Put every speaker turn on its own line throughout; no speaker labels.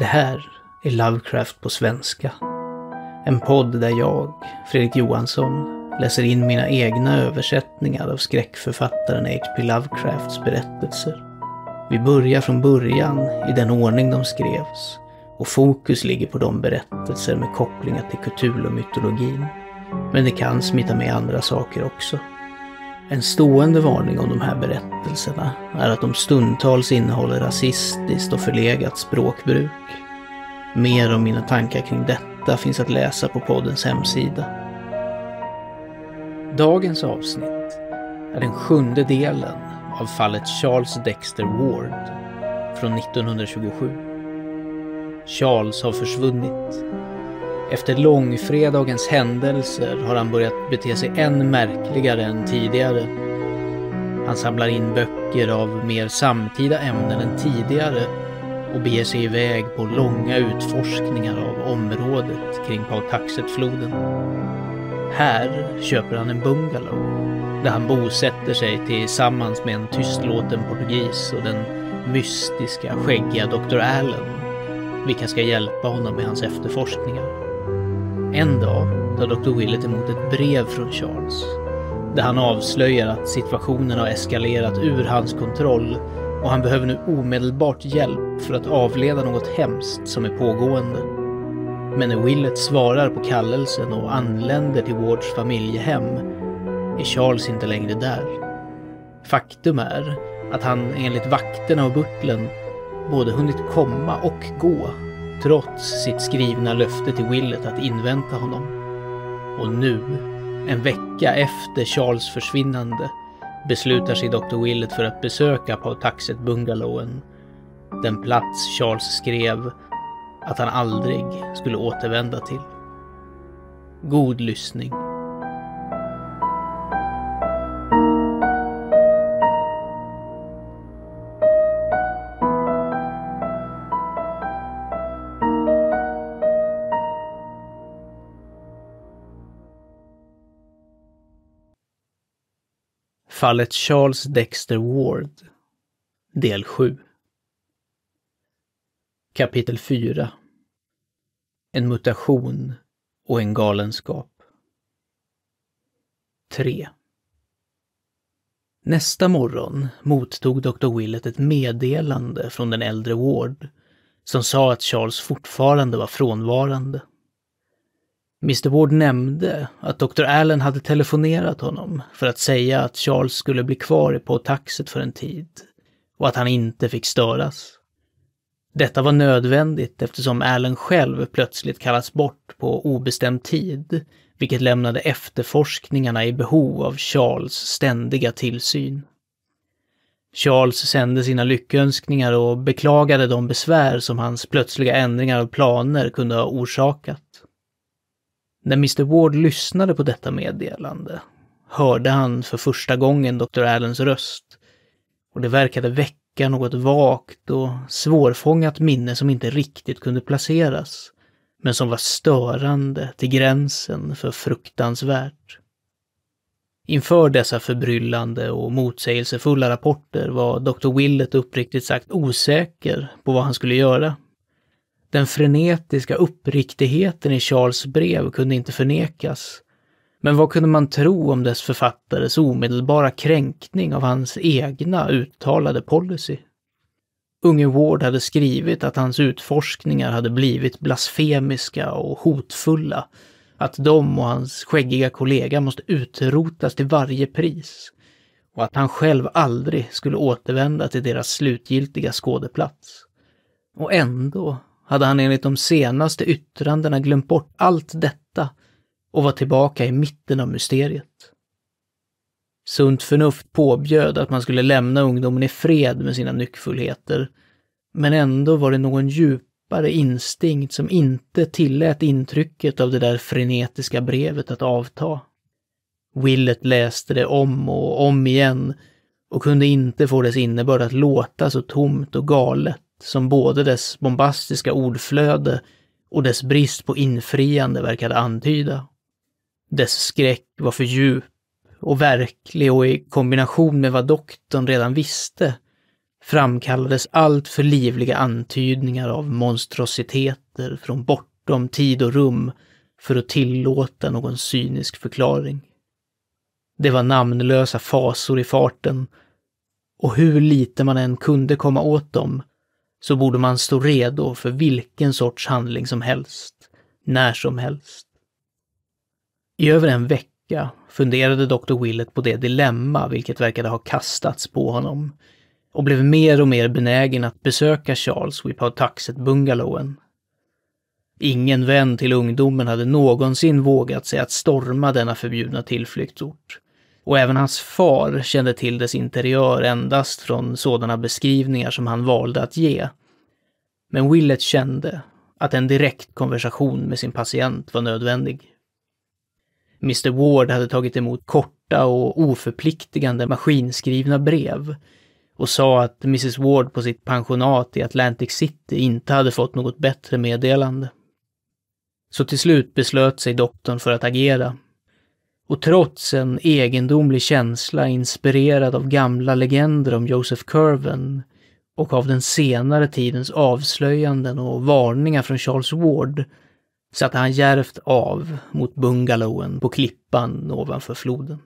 Det här är Lovecraft på svenska. En podd där jag, Fredrik Johansson, läser in mina egna översättningar av skräckförfattaren H.P. Lovecrafts berättelser. Vi börjar från början, i den ordning de skrevs, och fokus ligger på de berättelser med kopplingar till Cthulhu-mytologin. Men det kan smita med andra saker också. En stående varning om de här berättelserna är att de stundtals innehåller rasistiskt och förlegat språkbruk. Mer om mina tankar kring detta finns att läsa på poddens hemsida. Dagens avsnitt är den sjunde delen av fallet Charles Dexter Ward från 1927. Charles har försvunnit efter långfredagens händelser har han börjat bete sig än märkligare än tidigare. Han samlar in böcker av mer samtida ämnen än tidigare och beger sig iväg på långa utforskningar av området kring Pautaxetfloden. Här köper han en bungalow där han bosätter sig tillsammans med en tystlåten portugis och den mystiska, skäggiga Dr. Allen, vilka ska hjälpa honom med hans efterforskningar. En dag tar Dr. Willett emot ett brev från Charles där han avslöjar att situationen har eskalerat ur hans kontroll och han behöver nu omedelbart hjälp för att avleda något hemskt som är pågående. Men när Willett svarar på kallelsen och anländer till Wards familjehem är Charles inte längre där. Faktum är att han enligt vakterna och butlern både hunnit komma och gå trots sitt skrivna löfte till Willet att invänta honom. Och nu, en vecka efter Charles försvinnande, beslutar sig Dr. Willet för att besöka pautaxet bungalowen Den plats Charles skrev att han aldrig skulle återvända till. God lyssning. Fallet Charles Dexter Ward. Del 7. Kapitel 4. En mutation och en galenskap. 3. Nästa morgon mottog Dr. Willett ett meddelande från den äldre Ward som sa att Charles fortfarande var frånvarande. Mr Ward nämnde att Dr. Allen hade telefonerat honom för att säga att Charles skulle bli kvar på taxet för en tid och att han inte fick störas. Detta var nödvändigt eftersom Allen själv plötsligt kallats bort på obestämd tid, vilket lämnade efterforskningarna i behov av Charles ständiga tillsyn. Charles sände sina lyckönskningar och beklagade de besvär som hans plötsliga ändringar av planer kunde ha orsakat. När Mr Ward lyssnade på detta meddelande hörde han för första gången Dr. Allens röst. Och det verkade väcka något vagt och svårfångat minne som inte riktigt kunde placeras, men som var störande till gränsen för fruktansvärt. Inför dessa förbryllande och motsägelsefulla rapporter var Dr. Willett uppriktigt sagt osäker på vad han skulle göra den frenetiska uppriktigheten i Charles brev kunde inte förnekas. Men vad kunde man tro om dess författares omedelbara kränkning av hans egna uttalade policy? Unge Ward hade skrivit att hans utforskningar hade blivit blasfemiska och hotfulla, att de och hans skäggiga kollega måste utrotas till varje pris och att han själv aldrig skulle återvända till deras slutgiltiga skådeplats. Och ändå hade han enligt de senaste yttrandena glömt bort allt detta och var tillbaka i mitten av mysteriet. Sunt förnuft påbjöd att man skulle lämna ungdomen i fred med sina nyckfullheter, men ändå var det någon djupare instinkt som inte tillät intrycket av det där frenetiska brevet att avta. Willet läste det om och om igen och kunde inte få dess innebörd att låta så tomt och galet som både dess bombastiska ordflöde och dess brist på infriande verkade antyda. Dess skräck var för djup och verklig och i kombination med vad doktorn redan visste framkallades allt för livliga antydningar av monstrositeter från bortom tid och rum för att tillåta någon cynisk förklaring. Det var namnlösa fasor i farten och hur lite man än kunde komma åt dem så borde man stå redo för vilken sorts handling som helst, när som helst. I över en vecka funderade Dr. Willett på det dilemma vilket verkade ha kastats på honom och blev mer och mer benägen att besöka Charles vid Pawtaxet-bungalowen. Ingen vän till ungdomen hade någonsin vågat sig att storma denna förbjudna tillflyktsort och även hans far kände till dess interiör endast från sådana beskrivningar som han valde att ge. Men Willett kände att en direkt konversation med sin patient var nödvändig. Mr Ward hade tagit emot korta och oförpliktigande maskinskrivna brev och sa att Mrs Ward på sitt pensionat i Atlantic City inte hade fått något bättre meddelande. Så till slut beslöt sig doktorn för att agera och trots en egendomlig känsla inspirerad av gamla legender om Joseph Curven och av den senare tidens avslöjanden och varningar från Charles Ward satte han järvt av mot bungalowen på klippan ovanför floden.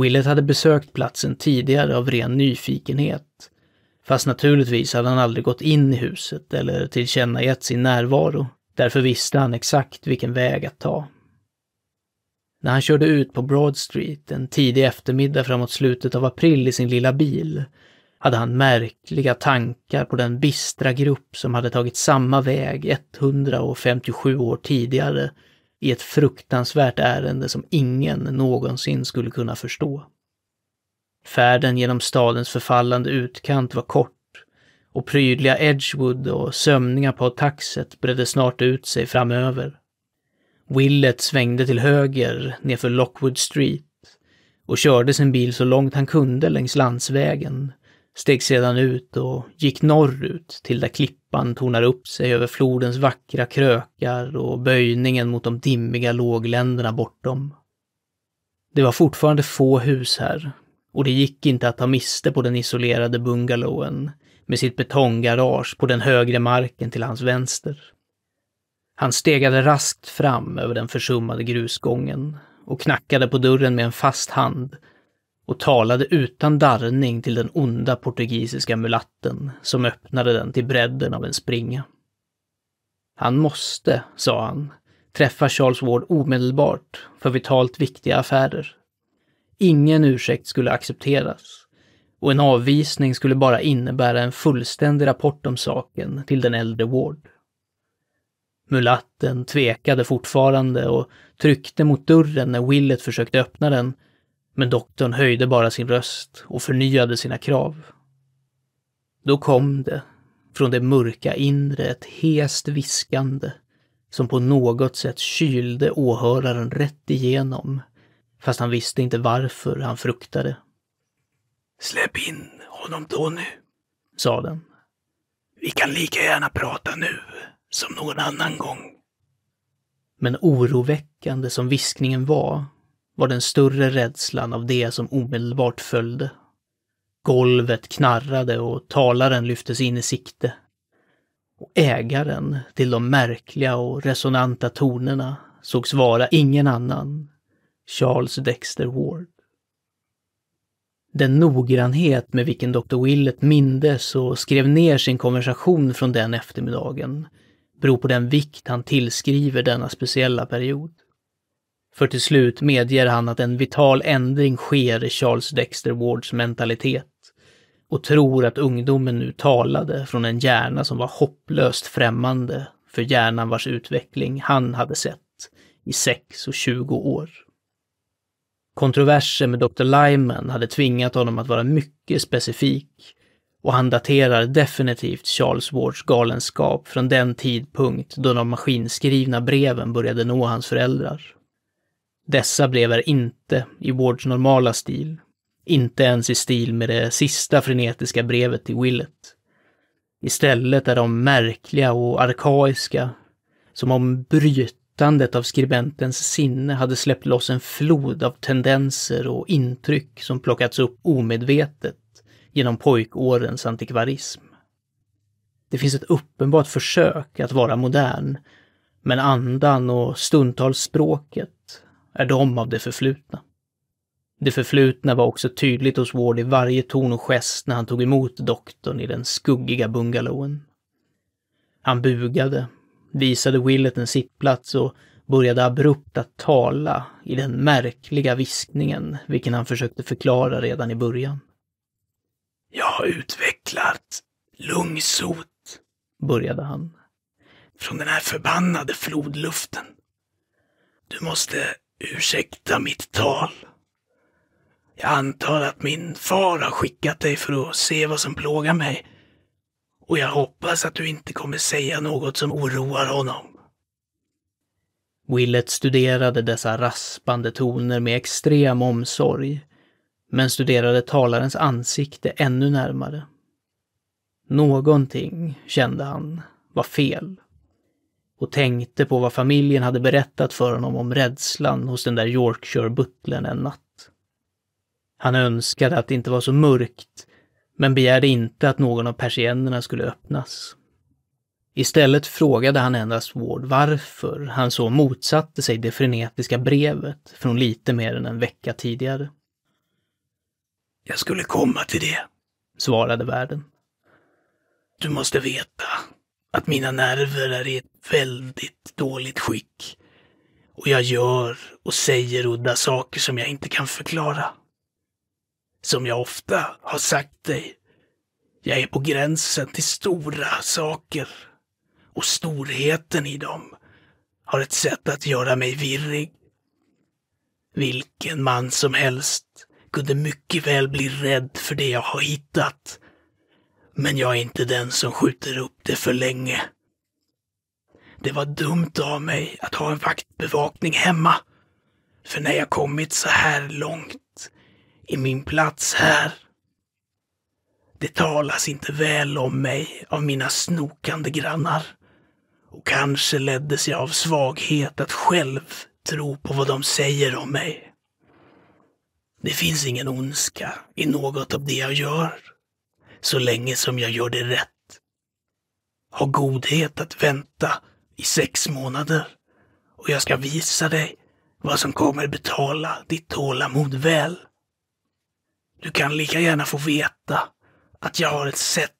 Willet hade besökt platsen tidigare av ren nyfikenhet, fast naturligtvis hade han aldrig gått in i huset eller tillkännagett sin närvaro. Därför visste han exakt vilken väg att ta när han körde ut på Broad Street en tidig eftermiddag framåt slutet av april i sin lilla bil hade han märkliga tankar på den bistra grupp som hade tagit samma väg 157 år tidigare i ett fruktansvärt ärende som ingen någonsin skulle kunna förstå. Färden genom stadens förfallande utkant var kort och prydliga Edgewood och sömningar på taxet bredde snart ut sig framöver. Willett svängde till höger nedför Lockwood Street och körde sin bil så långt han kunde längs landsvägen, steg sedan ut och gick norrut till där klippan tornar upp sig över flodens vackra krökar och böjningen mot de dimmiga lågländerna bortom. Det var fortfarande få hus här och det gick inte att ta miste på den isolerade bungalowen med sitt betonggarage på den högre marken till hans vänster. Han stegade raskt fram över den försummade grusgången och knackade på dörren med en fast hand och talade utan darrning till den onda portugisiska mulatten som öppnade den till bredden av en springa. Han måste, sa han, träffa Charles Ward omedelbart för vitalt viktiga affärer. Ingen ursäkt skulle accepteras och en avvisning skulle bara innebära en fullständig rapport om saken till den äldre Ward. Mulatten tvekade fortfarande och tryckte mot dörren när Willet försökte öppna den, men doktorn höjde bara sin röst och förnyade sina krav. Då kom det, från det mörka inre, ett hest viskande som på något sätt kylde åhöraren rätt igenom, fast han visste inte varför han fruktade. Släpp
in honom då nu, sa den. Vi kan lika gärna prata nu som någon annan gång.
Men oroväckande som viskningen var, var den större rädslan av det som omedelbart följde. Golvet knarrade och talaren lyftes in i sikte. Och ägaren till de märkliga och resonanta tonerna sågs vara ingen annan, Charles Dexter Ward. Den noggrannhet med vilken Dr. Willett mindes och skrev ner sin konversation från den eftermiddagen beror på den vikt han tillskriver denna speciella period. För till slut medger han att en vital ändring sker i Charles Dexter Wards mentalitet och tror att ungdomen nu talade från en hjärna som var hopplöst främmande för hjärnan vars utveckling han hade sett i 6 och 20 år. Kontroverser med Dr. Lyman hade tvingat honom att vara mycket specifik och han daterar definitivt Charles Wards galenskap från den tidpunkt då de maskinskrivna breven började nå hans föräldrar. Dessa brev är inte i Wards normala stil, inte ens i stil med det sista frenetiska brevet till Willett. Istället är de märkliga och arkaiska, som om brytandet av skribentens sinne hade släppt loss en flod av tendenser och intryck som plockats upp omedvetet genom pojkårens antikvarism. Det finns ett uppenbart försök att vara modern, men andan och stundtals språket är de av det förflutna. Det förflutna var också tydligt hos Ward i varje ton och gest när han tog emot doktorn i den skuggiga bungalowen. Han bugade, visade Willet en sittplats och började abrupt att tala i den märkliga viskningen, vilken han försökte förklara redan i början.
Jag har utvecklat
lungsot, började han.
Från den här förbannade flodluften. Du måste ursäkta mitt tal. Jag antar att min far har skickat dig för att se vad som plågar mig. Och jag hoppas att du inte kommer säga något som oroar honom.
Willet studerade dessa raspande toner med extrem omsorg men studerade talarens ansikte ännu närmare. Någonting, kände han, var fel och tänkte på vad familjen hade berättat för honom om rädslan hos den där Yorkshire-butlern en natt. Han önskade att det inte var så mörkt, men begärde inte att någon av persiennerna skulle öppnas. Istället frågade han endast Ward varför han så motsatte sig det frenetiska brevet från lite mer än en vecka tidigare.
Jag skulle komma till det,
svarade värden.
Du måste veta att mina nerver är i ett väldigt dåligt skick. Och jag gör och säger udda saker som jag inte kan förklara. Som jag ofta har sagt dig, jag är på gränsen till stora saker. Och storheten i dem har ett sätt att göra mig virrig. Vilken man som helst kunde mycket väl bli rädd för det jag har hittat. Men jag är inte den som skjuter upp det för länge. Det var dumt av mig att ha en vaktbevakning hemma. För när jag kommit så här långt i min plats här. Det talas inte väl om mig av mina snokande grannar. Och kanske leddes jag av svaghet att själv tro på vad de säger om mig. Det finns ingen ondska i något av det jag gör, så länge som jag gör det rätt. Ha godhet att vänta i sex månader och jag ska visa dig vad som kommer betala ditt tålamod väl. Du kan lika gärna få veta att jag har ett sätt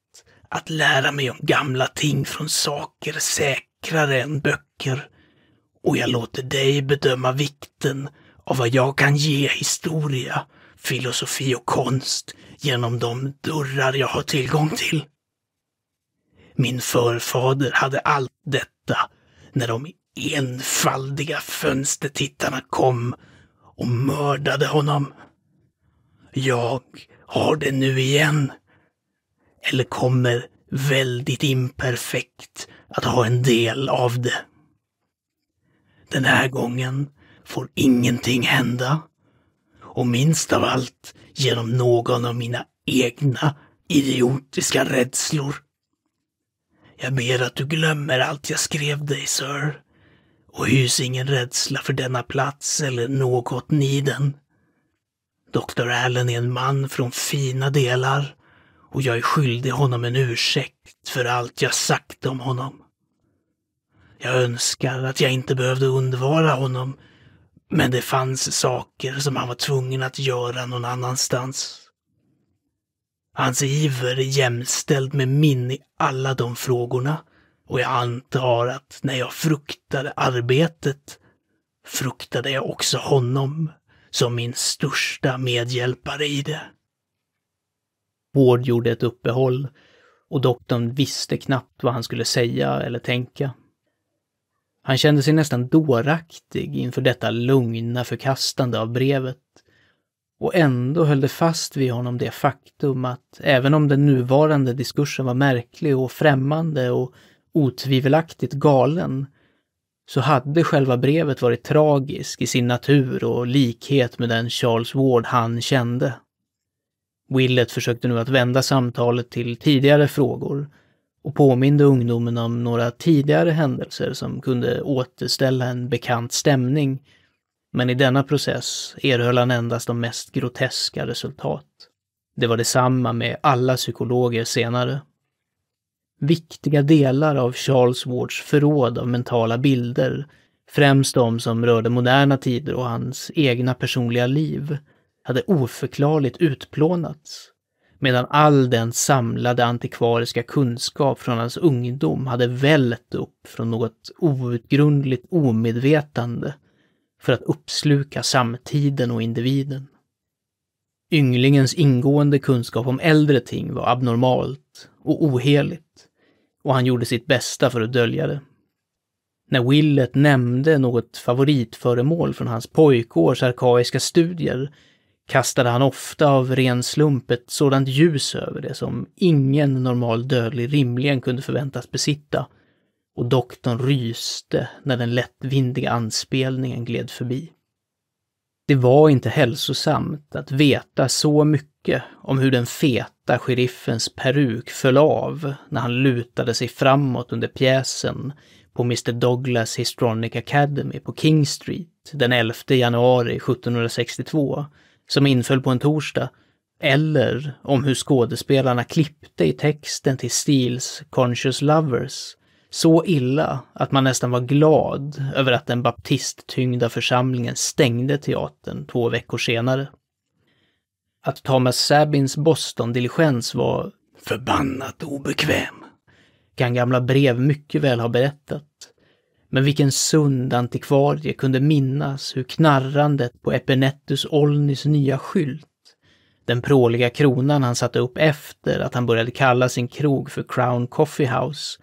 att lära mig om gamla ting från saker säkrare än böcker och jag låter dig bedöma vikten av vad jag kan ge historia, filosofi och konst genom de dörrar jag har tillgång till. Min förfader hade allt detta när de enfaldiga fönstertittarna kom och mördade honom. Jag har det nu igen. Eller kommer väldigt imperfekt att ha en del av det. Den här gången får ingenting hända. Och minst av allt genom någon av mina egna idiotiska rädslor. Jag ber att du glömmer allt jag skrev dig, sir. Och hys ingen rädsla för denna plats eller något ni den. Dr. Allen är en man från fina delar och jag är skyldig honom en ursäkt för allt jag sagt om honom. Jag önskar att jag inte behövde undvara honom men det fanns saker som han var tvungen att göra någon annanstans. Hans iver är jämställd med min i alla de frågorna och jag antar att när jag fruktade arbetet fruktade jag också honom som min största medhjälpare i det.
Ward gjorde ett uppehåll och doktorn visste knappt vad han skulle säga eller tänka. Han kände sig nästan dåraktig inför detta lugna förkastande av brevet. Och ändå höll det fast vid honom det faktum att även om den nuvarande diskursen var märklig och främmande och otvivelaktigt galen, så hade själva brevet varit tragisk i sin natur och likhet med den Charles Ward han kände. Willett försökte nu att vända samtalet till tidigare frågor och påminde ungdomen om några tidigare händelser som kunde återställa en bekant stämning. Men i denna process erhöll han endast de mest groteska resultat. Det var detsamma med alla psykologer senare. Viktiga delar av Charles Wards förråd av mentala bilder, främst de som rörde moderna tider och hans egna personliga liv, hade oförklarligt utplånats medan all den samlade antikvariska kunskap från hans ungdom hade vällt upp från något outgrundligt omedvetande för att uppsluka samtiden och individen. Ynglingens ingående kunskap om äldre ting var abnormalt och oheligt och han gjorde sitt bästa för att dölja det. När Willet nämnde något favoritföremål från hans pojkårs arkaiska studier kastade han ofta av ren slump ett sådant ljus över det som ingen normal dödlig rimligen kunde förväntas besitta. Och doktorn ryste när den lättvindiga anspelningen gled förbi. Det var inte hälsosamt att veta så mycket om hur den feta sheriffens peruk föll av när han lutade sig framåt under pjäsen på Mr Douglas Histronic Academy på King Street den 11 januari 1762 som inföll på en torsdag, eller om hur skådespelarna klippte i texten till Steels Conscious Lovers, så illa att man nästan var glad över att den baptisttyngda församlingen stängde teatern två veckor senare. Att Thomas Sabins Boston-diligens var förbannat obekväm kan gamla brev mycket väl ha berättat. Men vilken sund antikvarie kunde minnas hur knarrandet på Epinettus Olnis nya skylt, den pråliga kronan han satte upp efter att han började kalla sin krog för Crown Coffee House,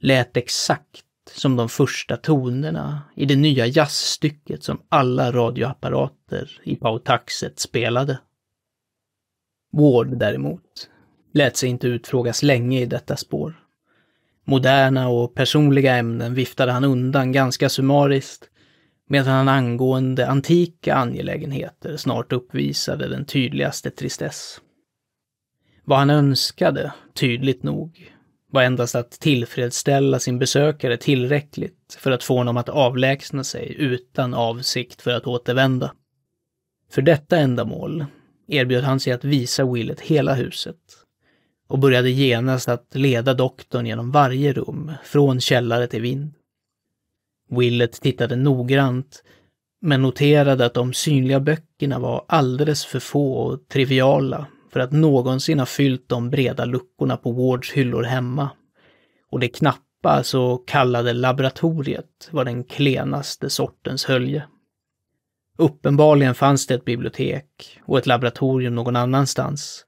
lät exakt som de första tonerna i det nya jazzstycket som alla radioapparater i Pautaxet spelade. Ward däremot lät sig inte utfrågas länge i detta spår. Moderna och personliga ämnen viftade han undan ganska summariskt, medan han angående antika angelägenheter snart uppvisade den tydligaste tristess. Vad han önskade, tydligt nog, var endast att tillfredsställa sin besökare tillräckligt för att få honom att avlägsna sig utan avsikt för att återvända. För detta ändamål erbjöd han sig att visa Willet hela huset och började genast att leda doktorn genom varje rum, från källare till vind. Willet tittade noggrant, men noterade att de synliga böckerna var alldeles för få och triviala för att någonsin ha fyllt de breda luckorna på Wards hyllor hemma. Och det knappa så kallade laboratoriet var den klenaste sortens hölje. Uppenbarligen fanns det ett bibliotek och ett laboratorium någon annanstans,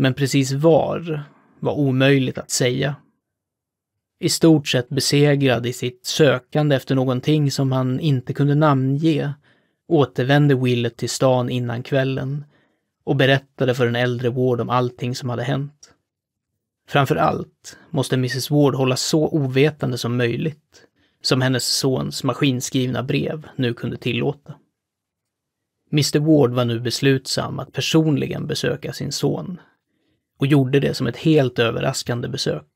men precis var var omöjligt att säga. I stort sett besegrad i sitt sökande efter någonting som han inte kunde namnge återvände Willet till stan innan kvällen och berättade för den äldre Ward om allting som hade hänt. Framför allt måste Mrs Ward hållas så ovetande som möjligt, som hennes sons maskinskrivna brev nu kunde tillåta. Mr Ward var nu beslutsam att personligen besöka sin son och gjorde det som ett helt överraskande besök.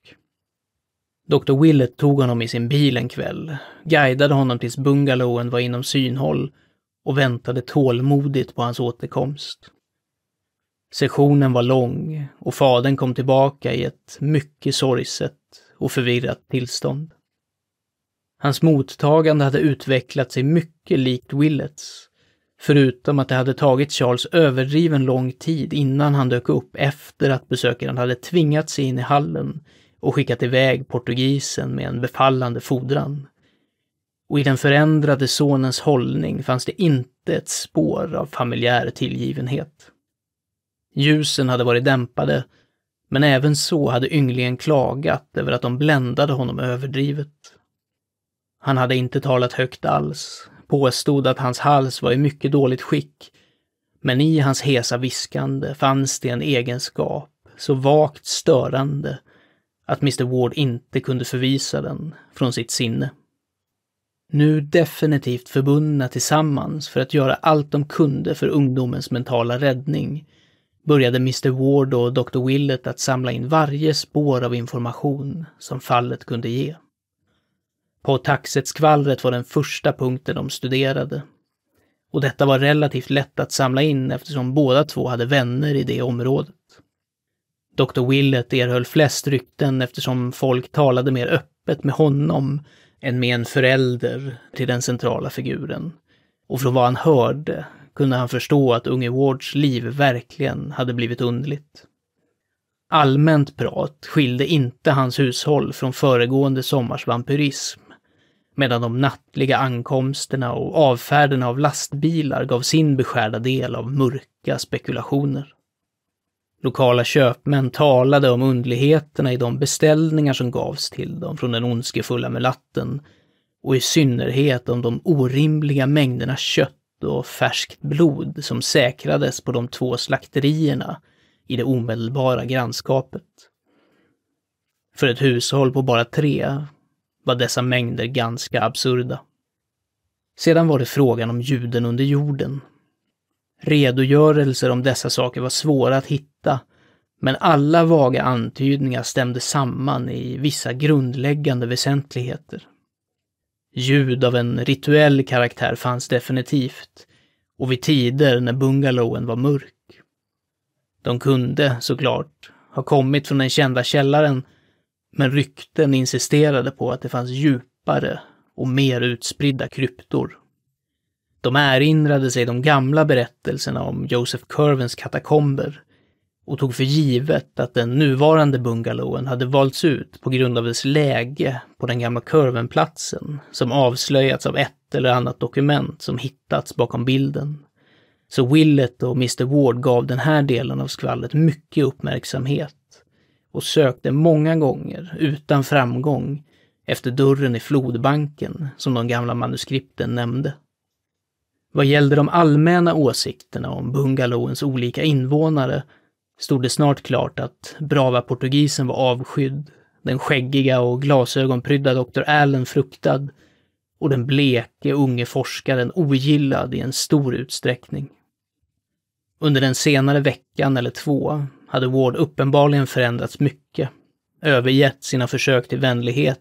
Dr. Willett tog honom i sin bil en kväll, guidade honom tills bungalowen var inom synhåll och väntade tålmodigt på hans återkomst. Sessionen var lång och fadern kom tillbaka i ett mycket sorgset och förvirrat tillstånd. Hans mottagande hade utvecklat sig mycket likt Willets Förutom att det hade tagit Charles överdriven lång tid innan han dök upp efter att besökaren hade tvingat sig in i hallen och skickat iväg portugisen med en befallande fodran. Och i den förändrade sonens hållning fanns det inte ett spår av familjär tillgivenhet. Ljusen hade varit dämpade, men även så hade ynglingen klagat över att de bländade honom överdrivet. Han hade inte talat högt alls, påstod att hans hals var i mycket dåligt skick. Men i hans hesa viskande fanns det en egenskap, så vagt störande, att Mr Ward inte kunde förvisa den från sitt sinne. Nu definitivt förbundna tillsammans för att göra allt de kunde för ungdomens mentala räddning, började Mr Ward och Dr Willett att samla in varje spår av information som fallet kunde ge. Portaxet-skvallret var den första punkten de studerade. Och detta var relativt lätt att samla in eftersom båda två hade vänner i det området. Dr. Willett erhöll flest rykten eftersom folk talade mer öppet med honom än med en förälder till den centrala figuren. Och från vad han hörde kunde han förstå att unge Wards liv verkligen hade blivit underligt. Allmänt prat skilde inte hans hushåll från föregående sommars vampyrism medan de nattliga ankomsterna och avfärderna av lastbilar gav sin beskärda del av mörka spekulationer. Lokala köpmän talade om undligheterna i de beställningar som gavs till dem från den ondskefulla mulatten och i synnerhet om de orimliga mängderna kött och färskt blod som säkrades på de två slakterierna i det omedelbara grannskapet. För ett hushåll på bara tre var dessa mängder ganska absurda. Sedan var det frågan om ljuden under jorden. Redogörelser om dessa saker var svåra att hitta, men alla vaga antydningar stämde samman i vissa grundläggande väsentligheter. Ljud av en rituell karaktär fanns definitivt, och vid tider när bungalowen var mörk. De kunde, såklart, ha kommit från den kända källaren men rykten insisterade på att det fanns djupare och mer utspridda kryptor. De erinrade sig de gamla berättelserna om Joseph Curvens katakomber och tog för givet att den nuvarande bungalowen hade valts ut på grund av dess läge på den gamla kurvenplatsen som avslöjats av ett eller annat dokument som hittats bakom bilden. Så Willett och Mr Ward gav den här delen av skvallret mycket uppmärksamhet och sökte många gånger, utan framgång, efter dörren i flodbanken som de gamla manuskripten nämnde. Vad gällde de allmänna åsikterna om bungalowens olika invånare stod det snart klart att brava portugisen var avskydd, den skäggiga och glasögonprydda doktor Allen fruktad och den bleke unge forskaren ogillad i en stor utsträckning. Under den senare veckan eller två hade Ward uppenbarligen förändrats mycket, övergett sina försök till vänlighet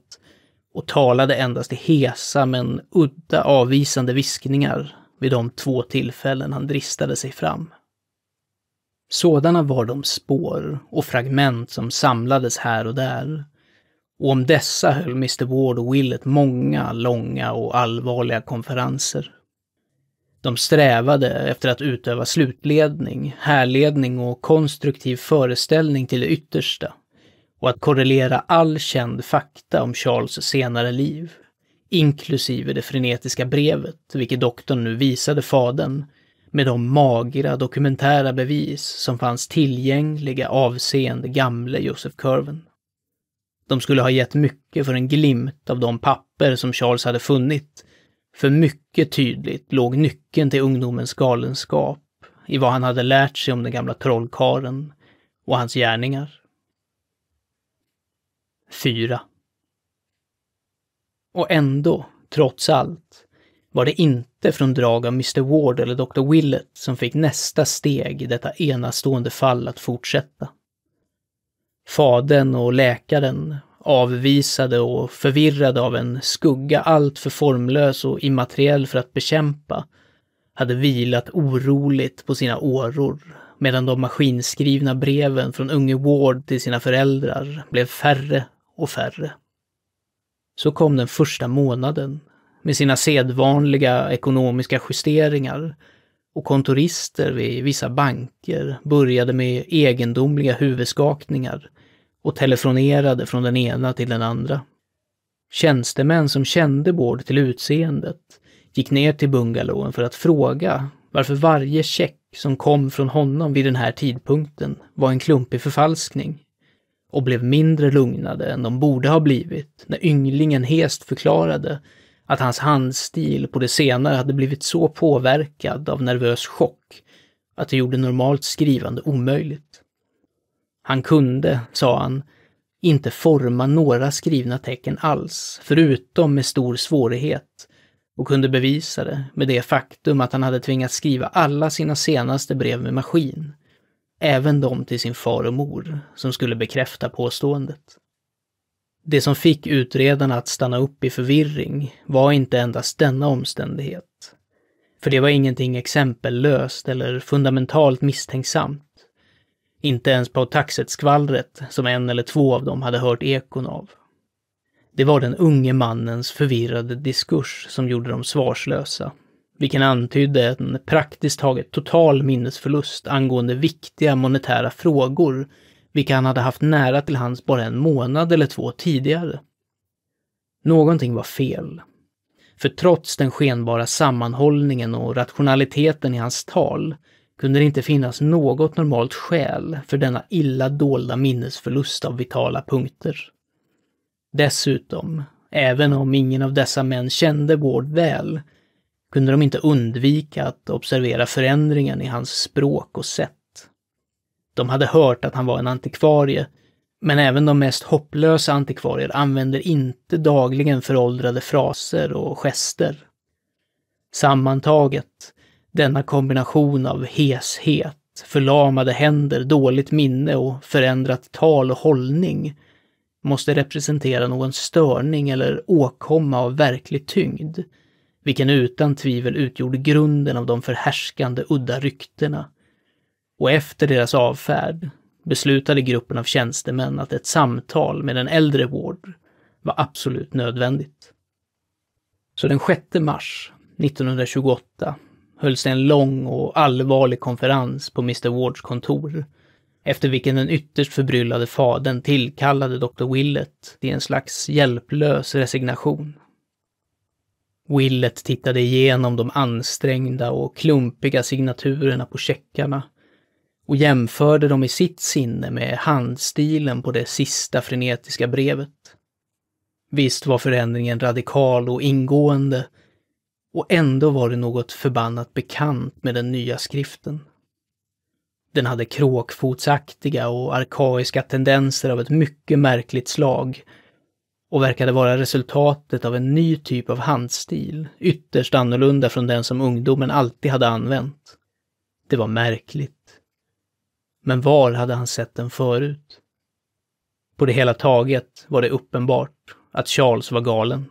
och talade endast i hesa men udda avvisande viskningar vid de två tillfällen han dristade sig fram. Sådana var de spår och fragment som samlades här och där. Och om dessa höll Mr Ward och Willett många långa och allvarliga konferenser. De strävade efter att utöva slutledning, härledning och konstruktiv föreställning till det yttersta och att korrelera all känd fakta om Charles senare liv, inklusive det frenetiska brevet, vilket doktorn nu visade fadern, med de magra dokumentära bevis som fanns tillgängliga avseende gamle Joseph Curven. De skulle ha gett mycket för en glimt av de papper som Charles hade funnit för mycket tydligt låg nyckeln till ungdomens galenskap i vad han hade lärt sig om den gamla trollkaren och hans gärningar. 4. Och ändå, trots allt, var det inte från drag av Mr Ward eller Dr Willett som fick nästa steg i detta enastående fall att fortsätta. Faden och läkaren avvisade och förvirrade av en skugga alltför formlös och immateriell för att bekämpa, hade vilat oroligt på sina åror medan de maskinskrivna breven från unge Ward till sina föräldrar blev färre och färre. Så kom den första månaden med sina sedvanliga ekonomiska justeringar och kontorister vid vissa banker började med egendomliga huvudskakningar och telefonerade från den ena till den andra. Tjänstemän som kände Bård till utseendet gick ner till bungalowen för att fråga varför varje check som kom från honom vid den här tidpunkten var en klumpig förfalskning och blev mindre lugnade än de borde ha blivit när ynglingen hest förklarade att hans handstil på det senare hade blivit så påverkad av nervös chock att det gjorde normalt skrivande omöjligt. Han kunde, sa han, inte forma några skrivna tecken alls, förutom med stor svårighet, och kunde bevisa det med det faktum att han hade tvingats skriva alla sina senaste brev med maskin, även de till sin far och mor, som skulle bekräfta påståendet. Det som fick utredarna att stanna upp i förvirring var inte endast denna omständighet. För det var ingenting exempellöst eller fundamentalt misstänksamt. Inte ens på taxetskvallret som en eller två av dem hade hört ekon av. Det var den unge mannens förvirrade diskurs som gjorde dem svarslösa, vilken antydde en praktiskt taget total minnesförlust angående viktiga monetära frågor, vilka han hade haft nära till hands bara en månad eller två tidigare. Någonting var fel. För trots den skenbara sammanhållningen och rationaliteten i hans tal kunde det inte finnas något normalt skäl för denna illa dolda minnesförlust av vitala punkter. Dessutom, även om ingen av dessa män kände Ward väl, kunde de inte undvika att observera förändringen i hans språk och sätt. De hade hört att han var en antikvarie, men även de mest hopplösa antikvarier använder inte dagligen föråldrade fraser och gester. Sammantaget denna kombination av heshet, förlamade händer, dåligt minne och förändrat tal och hållning måste representera någon störning eller åkomma av verklig tyngd, vilken utan tvivel utgjorde grunden av de förhärskande udda ryktena. Och efter deras avfärd beslutade gruppen av tjänstemän att ett samtal med den äldre Ward var absolut nödvändigt. Så den 6 mars 1928 hölls det en lång och allvarlig konferens på Mr Wards kontor, efter vilken den ytterst förbryllade fadern tillkallade Dr Willett i en slags hjälplös resignation. Willett tittade igenom de ansträngda och klumpiga signaturerna på checkarna och jämförde dem i sitt sinne med handstilen på det sista frenetiska brevet. Visst var förändringen radikal och ingående, och ändå var det något förbannat bekant med den nya skriften. Den hade kråkfotsaktiga och arkaiska tendenser av ett mycket märkligt slag och verkade vara resultatet av en ny typ av handstil, ytterst annorlunda från den som ungdomen alltid hade använt. Det var märkligt. Men var hade han sett den förut? På det hela taget var det uppenbart att Charles var galen.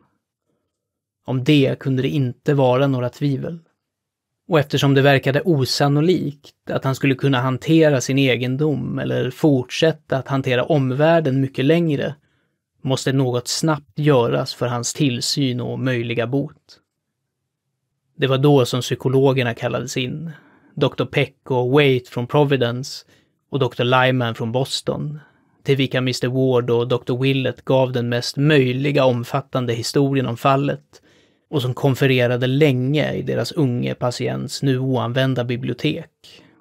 Om det kunde det inte vara några tvivel. Och eftersom det verkade osannolikt att han skulle kunna hantera sin egendom eller fortsätta att hantera omvärlden mycket längre, måste något snabbt göras för hans tillsyn och möjliga bot. Det var då som psykologerna kallades in. Dr Peck och Waite från Providence och Dr Lyman från Boston, till vilka Mr Ward och Dr Willett gav den mest möjliga omfattande historien om fallet och som konfererade länge i deras unge patients nu oanvända bibliotek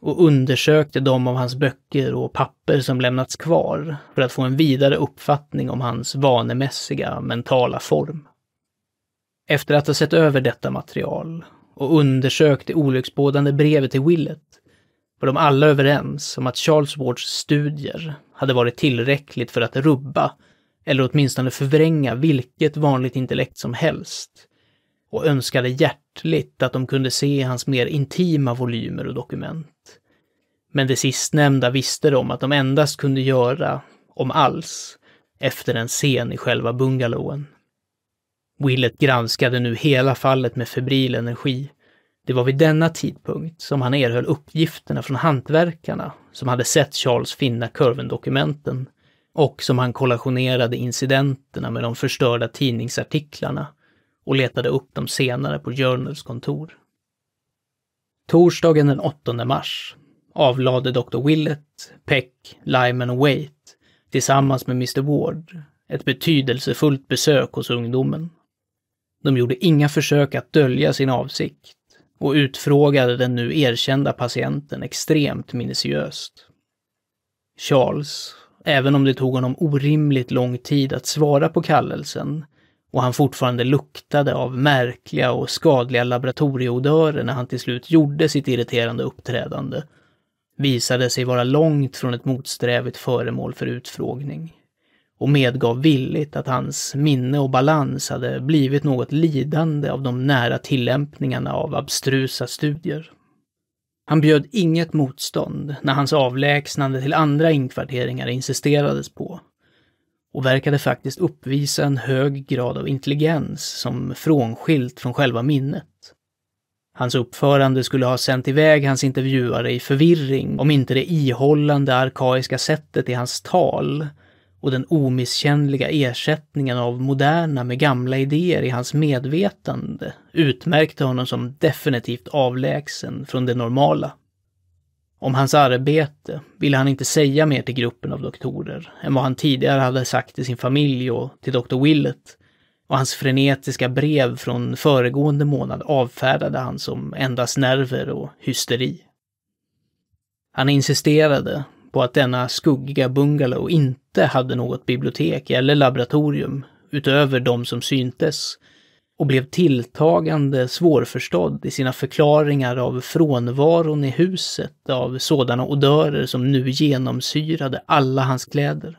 och undersökte de av hans böcker och papper som lämnats kvar för att få en vidare uppfattning om hans vanemässiga mentala form. Efter att ha sett över detta material och undersökt det olycksbådande brevet till Willett var de alla överens om att Charles Wards studier hade varit tillräckligt för att rubba, eller åtminstone förvränga, vilket vanligt intellekt som helst och önskade hjärtligt att de kunde se hans mer intima volymer och dokument. Men det sistnämnda visste de att de endast kunde göra, om alls, efter en scen i själva bungalowen. Willett granskade nu hela fallet med febril energi. Det var vid denna tidpunkt som han erhöll uppgifterna från hantverkarna som hade sett Charles finna dokumenten och som han kollationerade incidenterna med de förstörda tidningsartiklarna och letade upp dem senare på Journals kontor. Torsdagen den 8 mars avlade Dr. Willett, Peck, Lyman och Waite tillsammans med Mr Ward ett betydelsefullt besök hos ungdomen. De gjorde inga försök att dölja sin avsikt och utfrågade den nu erkända patienten extremt minutiöst. Charles, även om det tog honom orimligt lång tid att svara på kallelsen, och han fortfarande luktade av märkliga och skadliga laboratorieodörer när han till slut gjorde sitt irriterande uppträdande, visade sig vara långt från ett motsträvigt föremål för utfrågning och medgav villigt att hans minne och balans hade blivit något lidande av de nära tillämpningarna av abstrusa studier. Han bjöd inget motstånd när hans avlägsnande till andra inkvarteringar insisterades på och verkade faktiskt uppvisa en hög grad av intelligens som frånskilt från själva minnet. Hans uppförande skulle ha sänt iväg hans intervjuare i förvirring om inte det ihållande arkaiska sättet i hans tal och den omisskännliga ersättningen av moderna med gamla idéer i hans medvetande utmärkte honom som definitivt avlägsen från det normala. Om hans arbete ville han inte säga mer till gruppen av doktorer än vad han tidigare hade sagt till sin familj och till Dr Willett. Och hans frenetiska brev från föregående månad avfärdade han som endast nerver och hysteri. Han insisterade på att denna skuggiga bungalow inte hade något bibliotek eller laboratorium utöver de som syntes och blev tilltagande svårförstådd i sina förklaringar av frånvaron i huset av sådana odörer som nu genomsyrade alla hans kläder.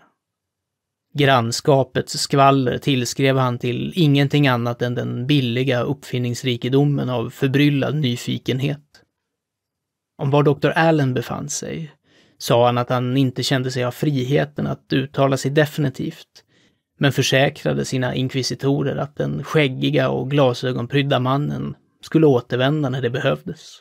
Grannskapets skvaller tillskrev han till ingenting annat än den billiga uppfinningsrikedomen av förbryllad nyfikenhet. Om var doktor Allen befann sig sa han att han inte kände sig ha friheten att uttala sig definitivt, men försäkrade sina inkvisitorer att den skäggiga och glasögonprydda mannen skulle återvända när det behövdes.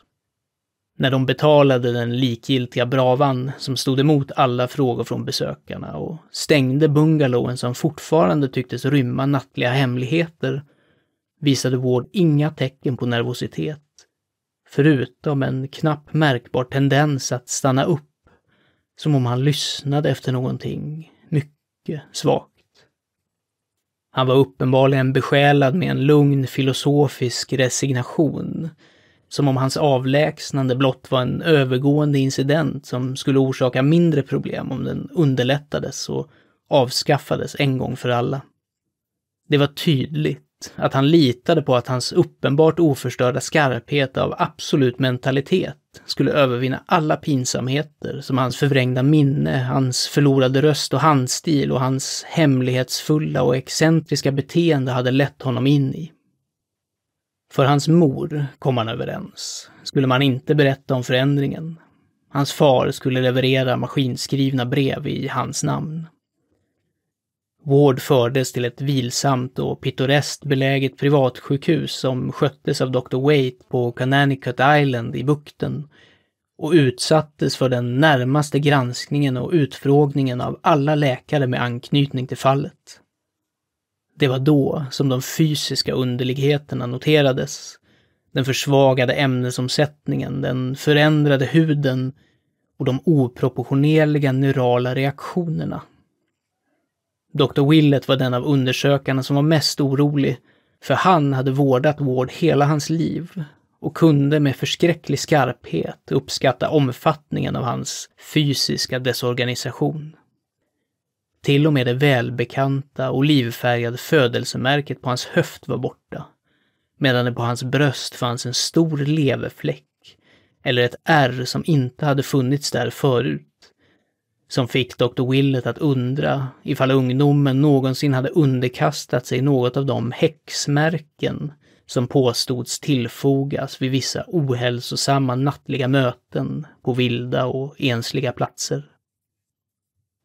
När de betalade den likgiltiga bravan som stod emot alla frågor från besökarna och stängde bungalowen som fortfarande tycktes rymma nattliga hemligheter visade Ward inga tecken på nervositet, förutom en knappt märkbar tendens att stanna upp, som om han lyssnade efter någonting mycket svagt. Han var uppenbarligen besjälad med en lugn filosofisk resignation. Som om hans avlägsnande blott var en övergående incident som skulle orsaka mindre problem om den underlättades och avskaffades en gång för alla. Det var tydligt att han litade på att hans uppenbart oförstörda skarphet av absolut mentalitet skulle övervinna alla pinsamheter som hans förvrängda minne, hans förlorade röst och handstil och hans hemlighetsfulla och excentriska beteende hade lett honom in i. För hans mor kom han överens. Skulle man inte berätta om förändringen. Hans far skulle leverera maskinskrivna brev i hans namn. Ward fördes till ett vilsamt och pittoreskt beläget privatsjukhus som sköttes av Dr. Waite på Connecticut Island i bukten och utsattes för den närmaste granskningen och utfrågningen av alla läkare med anknytning till fallet. Det var då som de fysiska underligheterna noterades. Den försvagade ämnesomsättningen, den förändrade huden och de oproportionerliga neurala reaktionerna Dr. Willett var den av undersökarna som var mest orolig, för han hade vårdat Ward hela hans liv och kunde med förskräcklig skarphet uppskatta omfattningen av hans fysiska desorganisation. Till och med det välbekanta olivfärgade födelsemärket på hans höft var borta, medan det på hans bröst fanns en stor leverfläck, eller ett ärr som inte hade funnits där förut som fick Dr. Willett att undra ifall ungdomen någonsin hade underkastat sig något av de häxmärken som påstods tillfogas vid vissa ohälsosamma nattliga möten på vilda och ensliga platser.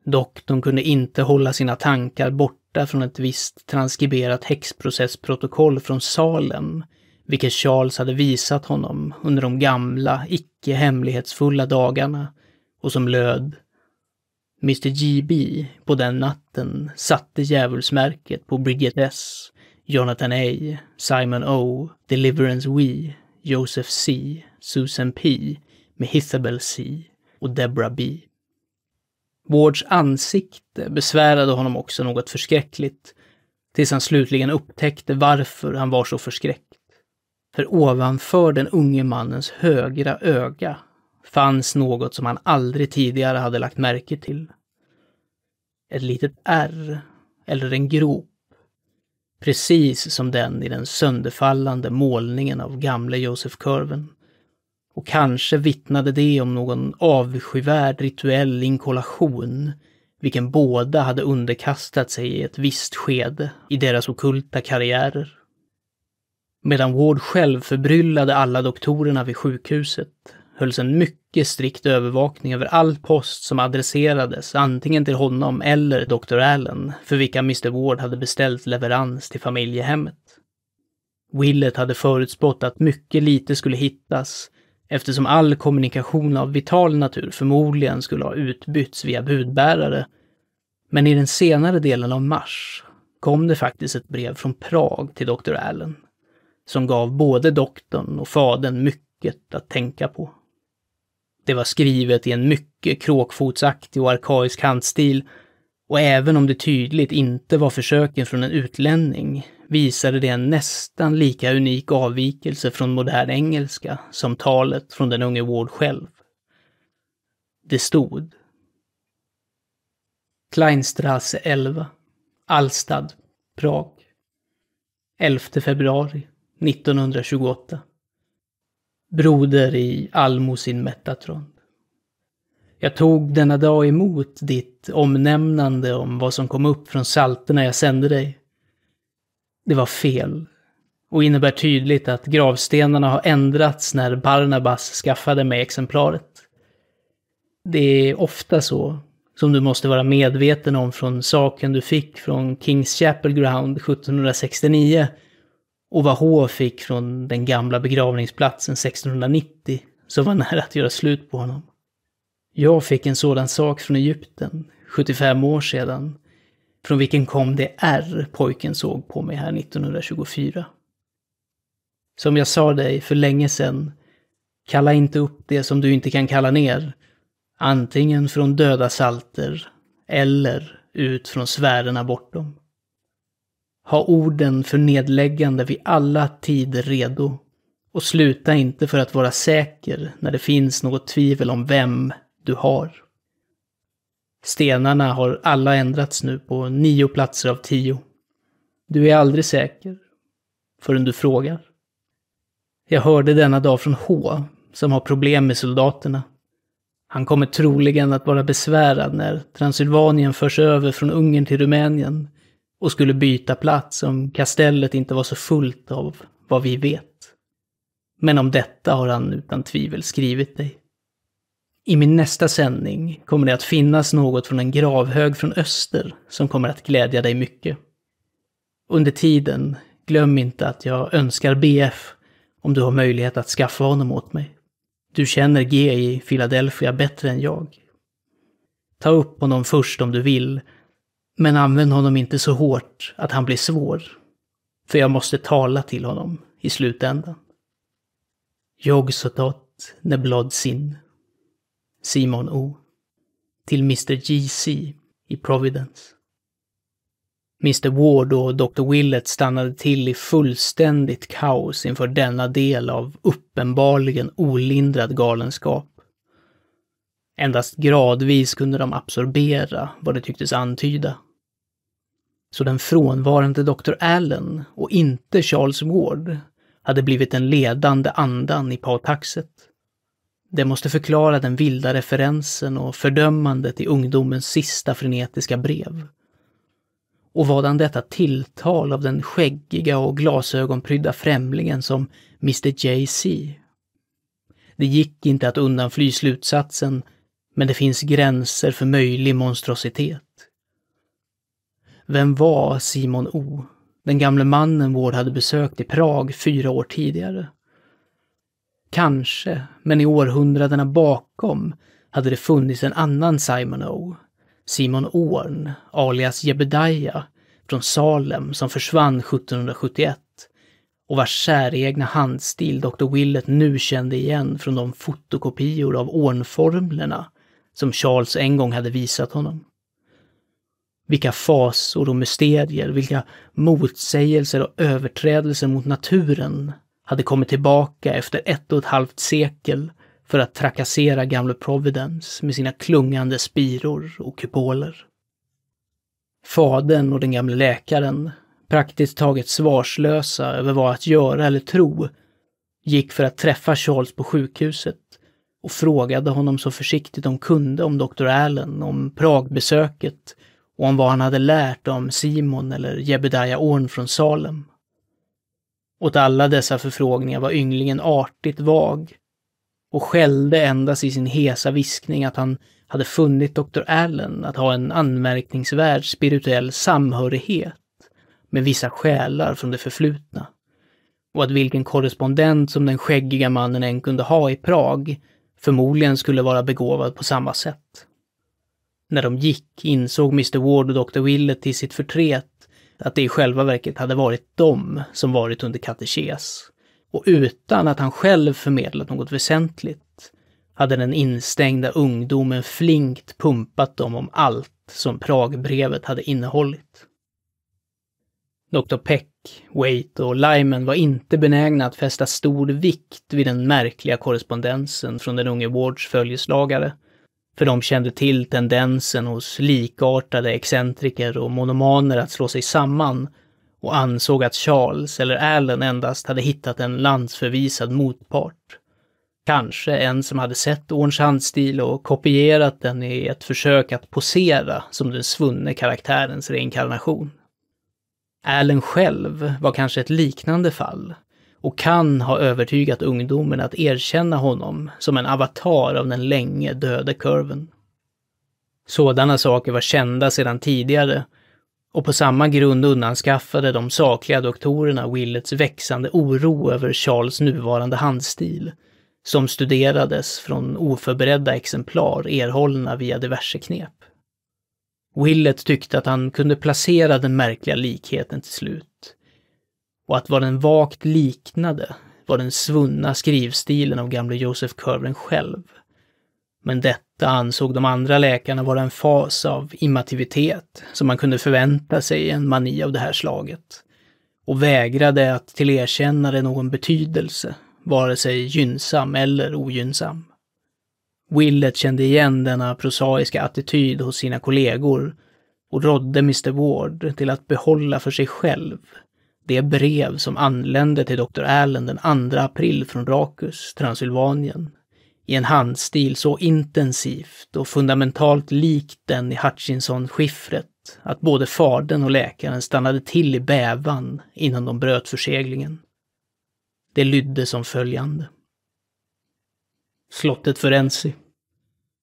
Doktorn kunde inte hålla sina tankar borta från ett visst transkriberat häxprocessprotokoll från Salem, vilket Charles hade visat honom under de gamla, icke hemlighetsfulla dagarna och som löd Mr GB på den natten satte djävulsmärket på Brigitte S, Jonathan A, Simon O, Deliverance We, Joseph C, Susan P, Mehithabel C och Deborah B. Wards ansikte besvärade honom också något förskräckligt, tills han slutligen upptäckte varför han var så förskräckt. För ovanför den unge mannens högra öga fanns något som han aldrig tidigare hade lagt märke till. Ett litet ärr, eller en grop. Precis som den i den sönderfallande målningen av gamle Joseph Curven. Och kanske vittnade det om någon avskyvärd rituell inkollation, vilken båda hade underkastat sig i ett visst skede i deras okulta karriärer. Medan Ward själv förbryllade alla doktorerna vid sjukhuset hölls en mycket strikt övervakning över all post som adresserades antingen till honom eller Dr. Allen, för vilka Mr. Ward hade beställt leverans till familjehemmet. Willet hade förutspått att mycket lite skulle hittas, eftersom all kommunikation av vital natur förmodligen skulle ha utbytts via budbärare. Men i den senare delen av mars kom det faktiskt ett brev från Prag till Dr. Allen, som gav både doktorn och fadern mycket att tänka på. Det var skrivet i en mycket kråkfotsaktig och arkaisk handstil och även om det tydligt inte var försöken från en utlänning visade det en nästan lika unik avvikelse från modern engelska som talet från den unge Ward själv. Det stod Kleinstrasse 11, Alstad, Prag. 11 februari 1928 broder i allmosin Metatron. Jag tog denna dag emot ditt omnämnande om vad som kom upp från salterna jag sände dig. Det var fel och innebär tydligt att gravstenarna har ändrats när Barnabas skaffade mig exemplaret. Det är ofta så, som du måste vara medveten om från saken du fick från Kings Chapel Ground 1769, och vad H fick från den gamla begravningsplatsen 1690, som var nära att göra slut på honom. Jag fick en sådan sak från Egypten, 75 år sedan, från vilken kom det R pojken såg på mig här 1924. Som jag sa dig för länge sedan, kalla inte upp det som du inte kan kalla ner, antingen från döda salter eller ut från sfärerna bortom. Ha orden för nedläggande vid alla tider redo. Och sluta inte för att vara säker när det finns något tvivel om vem du har. Stenarna har alla ändrats nu på nio platser av tio. Du är aldrig säker förrän du frågar. Jag hörde denna dag från H, som har problem med soldaterna. Han kommer troligen att vara besvärad när Transylvanien förs över från Ungern till Rumänien och skulle byta plats om kastellet inte var så fullt av vad vi vet. Men om detta har han utan tvivel skrivit dig. I min nästa sändning kommer det att finnas något från en gravhög från öster som kommer att glädja dig mycket. Under tiden, glöm inte att jag önskar BF om du har möjlighet att skaffa honom åt mig. Du känner G i Philadelphia bättre än jag. Ta upp honom först om du vill men använd honom inte så hårt att han blir svår, för jag måste tala till honom i slutändan. Jag sotat neblad sin. Simon O. Till Mr GC i Providence. Mr Ward och Dr Willett stannade till i fullständigt kaos inför denna del av uppenbarligen olindrad galenskap. Endast gradvis kunde de absorbera vad det tycktes antyda. Så den frånvarande Dr. Allen och inte Charles Ward hade blivit den ledande andan i partaxet. Det måste förklara den vilda referensen och fördömandet i ungdomens sista frenetiska brev. Och vadan detta tilltal av den skäggiga och glasögonprydda främlingen som Mr JC? Det gick inte att undanfly slutsatsen, men det finns gränser för möjlig monstrositet. Vem var Simon O? Den gamle mannen Ward hade besökt i Prag fyra år tidigare. Kanske, men i århundradena bakom, hade det funnits en annan Simon O. Simon Orn, alias Jebedaja, från Salem som försvann 1771 och vars säregna handstil Dr. Willett nu kände igen från de fotokopior av ornformlerna som Charles en gång hade visat honom. Vilka fasor och mysterier, vilka motsägelser och överträdelser mot naturen hade kommit tillbaka efter ett och ett halvt sekel för att trakassera gamla Providence med sina klungande spiror och kupoler. Fadern och den gamle läkaren, praktiskt taget svarslösa över vad att göra eller tro, gick för att träffa Charles på sjukhuset och frågade honom så försiktigt de kunde om Dr. Allen, om Pragbesöket och om vad han hade lärt om Simon eller Jebedaja Orn från Salem. Åt alla dessa förfrågningar var ynglingen artigt vag och skällde endast i sin hesa viskning att han hade funnit Dr. Allen att ha en anmärkningsvärd spirituell samhörighet med vissa själar från det förflutna och att vilken korrespondent som den skäggiga mannen än kunde ha i Prag förmodligen skulle vara begåvad på samma sätt. När de gick insåg Mr Ward och Dr Willet till sitt förtret att det i själva verket hade varit de som varit under katekes. Och utan att han själv förmedlat något väsentligt hade den instängda ungdomen flinkt pumpat dem om allt som Pragbrevet hade innehållit. Dr Peck, Waite och Lyman var inte benägna att fästa stor vikt vid den märkliga korrespondensen från den unge Wards följeslagare för de kände till tendensen hos likartade excentriker och monomaner att slå sig samman och ansåg att Charles eller Allen endast hade hittat en landsförvisad motpart. Kanske en som hade sett Orns handstil och kopierat den i ett försök att posera som den svunne karaktärens reinkarnation. Allen själv var kanske ett liknande fall, och kan ha övertygat ungdomen att erkänna honom som en avatar av den länge döde kurven. Sådana saker var kända sedan tidigare och på samma grund undanskaffade de sakliga doktorerna Willets växande oro över Charles nuvarande handstil, som studerades från oförberedda exemplar erhållna via diverse knep. Willet tyckte att han kunde placera den märkliga likheten till slut och att vad den vagt liknade var den svunna skrivstilen av gamle Joseph Curven själv. Men detta ansåg de andra läkarna vara en fas av immativitet som man kunde förvänta sig i en mani av det här slaget och vägrade att tillerkänna det någon betydelse, vare sig gynnsam eller ogynnsam. Willett kände igen denna prosaiska attityd hos sina kollegor och rådde Mr Ward till att behålla för sig själv det brev som anlände till doktor Allen den 2 april från Rakus, Transylvanien, i en handstil så intensivt och fundamentalt likt den i Hutchinson-skiffret att både fadern och läkaren stannade till i bävan innan de bröt förseglingen. Det lydde som följande. Slottet Ferenzi,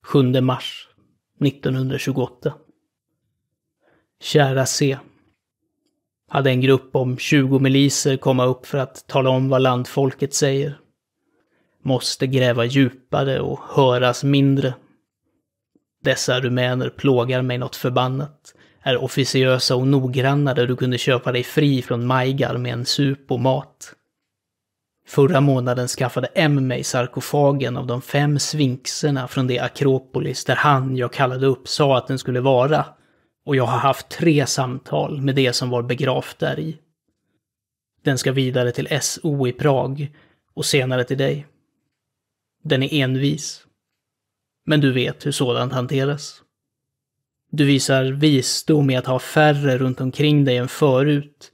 7 mars 1928. Kära C hade en grupp om 20 miliser komma upp för att tala om vad landfolket säger. Måste gräva djupare och höras mindre. Dessa rumäner plågar mig något förbannat. Är officiösa och noggranna där du kunde köpa dig fri från majgar med en sup och mat. Förra månaden skaffade M mig sarkofagen av de fem svinkserna från det Akropolis där han jag kallade upp sa att den skulle vara och jag har haft tre samtal med det som var begravt däri. Den ska vidare till SO i Prag och senare till dig. Den är envis. Men du vet hur sådant hanteras. Du visar visdom i att ha färre runt omkring dig än förut,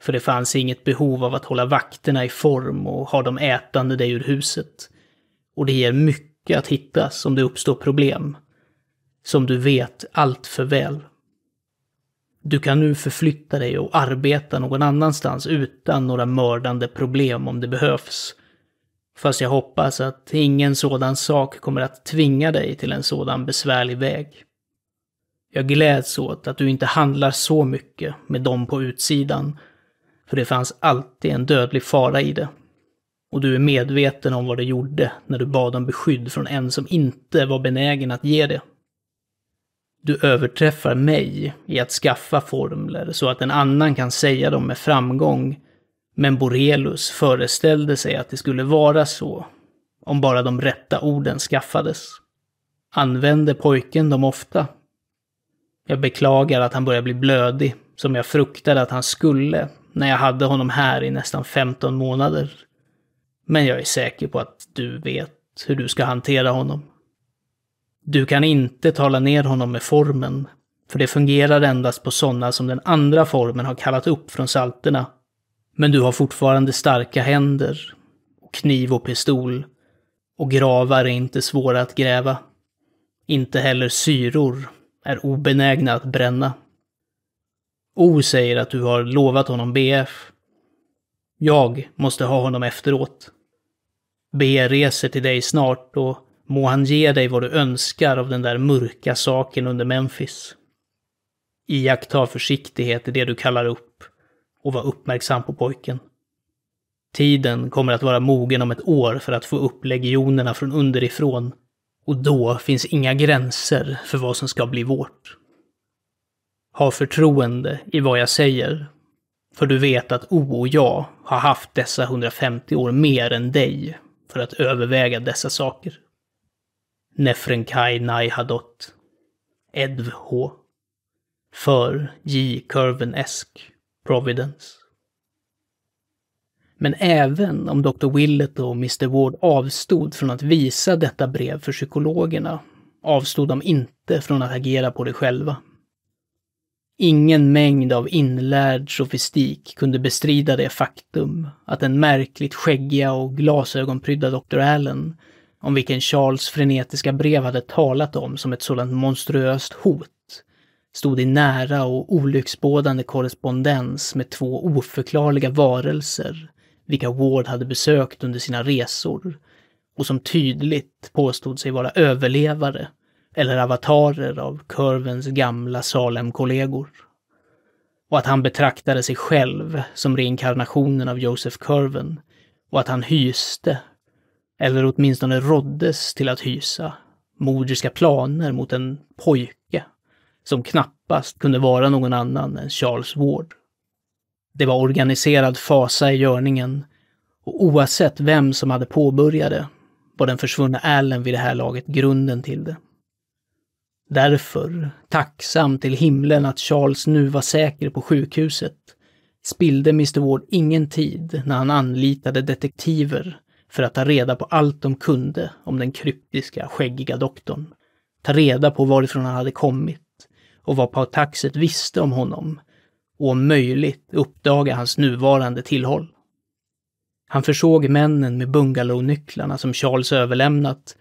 för det fanns inget behov av att hålla vakterna i form och ha dem ätande dig ur huset. Och det ger mycket att hittas om det uppstår problem, som du vet allt för väl du kan nu förflytta dig och arbeta någon annanstans utan några mördande problem om det behövs. Fast jag hoppas att ingen sådan sak kommer att tvinga dig till en sådan besvärlig väg. Jag gläds åt att du inte handlar så mycket med dem på utsidan, för det fanns alltid en dödlig fara i det. Och du är medveten om vad du gjorde när du bad om beskydd från en som inte var benägen att ge det du överträffar mig i att skaffa formler så att en annan kan säga dem med framgång. Men Borelus föreställde sig att det skulle vara så, om bara de rätta orden skaffades. Använde pojken dem ofta? Jag beklagar att han börjar bli blödig, som jag fruktade att han skulle när jag hade honom här i nästan 15 månader. Men jag är säker på att du vet hur du ska hantera honom. Du kan inte tala ner honom med formen, för det fungerar endast på sådana som den andra formen har kallat upp från salterna. Men du har fortfarande starka händer, och kniv och pistol, och gravar är inte svåra att gräva. Inte heller syror är obenägna att bränna. O säger att du har lovat honom BF. Jag måste ha honom efteråt. B reser till dig snart och Må han ge dig vad du önskar av den där mörka saken under Memphis. Iaktta försiktighet i det du kallar upp och var uppmärksam på pojken. Tiden kommer att vara mogen om ett år för att få upp legionerna från underifrån och då finns inga gränser för vad som ska bli vårt. Ha förtroende i vad jag säger, för du vet att O och jag har haft dessa 150 år mer än dig för att överväga dessa saker. Nefrenkai Naihadot. Hadot, Edv H. För J. Curven Esk, Providence. Men även om Dr. Willett och Mr. Ward avstod från att visa detta brev för psykologerna, avstod de inte från att agera på det själva. Ingen mängd av inlärd sofistik kunde bestrida det faktum att den märkligt skäggiga och glasögonprydda Dr. Allen om vilken Charles frenetiska brev hade talat om som ett sådant monstruöst hot, stod i nära och olycksbådande korrespondens med två oförklarliga varelser, vilka Ward hade besökt under sina resor, och som tydligt påstod sig vara överlevare eller avatarer av Curvens gamla Salem-kollegor. Och att han betraktade sig själv som reinkarnationen av Joseph Curven och att han hyste eller åtminstone råddes till att hysa, mordiska planer mot en pojke som knappast kunde vara någon annan än Charles Ward. Det var organiserad fasa i görningen och oavsett vem som hade påbörjat det var den försvunna Allen vid det här laget grunden till det. Därför, tacksam till himlen att Charles nu var säker på sjukhuset, spillde Mr Ward ingen tid när han anlitade detektiver för att ta reda på allt de kunde om den kryptiska, skäggiga doktorn. Ta reda på varifrån han hade kommit och vad Pautaxet visste om honom och om möjligt uppdaga hans nuvarande tillhåll. Han försåg männen med bungalownycklarna som Charles överlämnat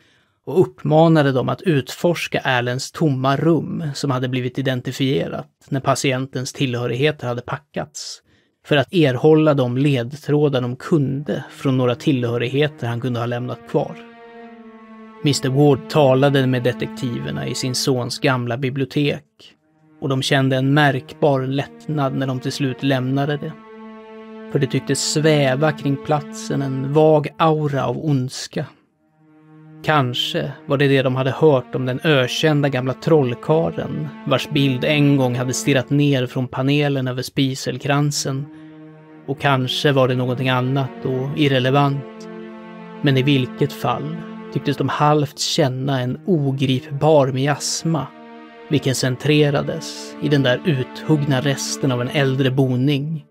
och uppmanade dem att utforska Allens tomma rum som hade blivit identifierat när patientens tillhörigheter hade packats för att erhålla de ledtrådar de kunde från några tillhörigheter han kunde ha lämnat kvar. Mr Ward talade med detektiverna i sin sons gamla bibliotek och de kände en märkbar lättnad när de till slut lämnade det. För det tycktes sväva kring platsen en vag aura av ondska Kanske var det det de hade hört om den ökända gamla trollkaren vars bild en gång hade stirrat ner från panelen över spiselkransen. Och kanske var det någonting annat och irrelevant. Men i vilket fall tycktes de halvt känna en ogripbar miasma vilken centrerades i den där uthuggna resten av en äldre boning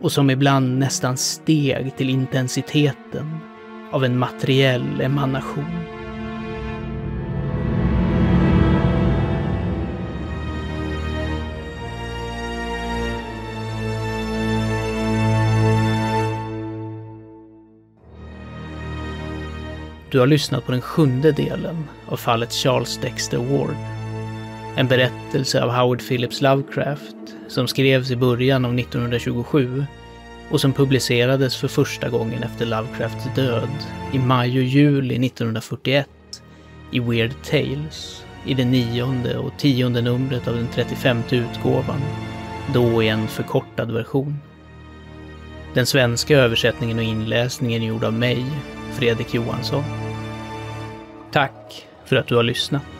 och som ibland nästan steg till intensiteten av en materiell emanation. Du har lyssnat på den sjunde delen av fallet Charles Dexter Ward. En berättelse av Howard Phillips Lovecraft som skrevs i början av 1927 och som publicerades för första gången efter Lovecrafts död i maj och juli 1941 i Weird Tales i det nionde och tionde numret av den 35 utgåvan, då i en förkortad version. Den svenska översättningen och inläsningen är gjord av mig, Fredrik Johansson. Tack för att du har lyssnat.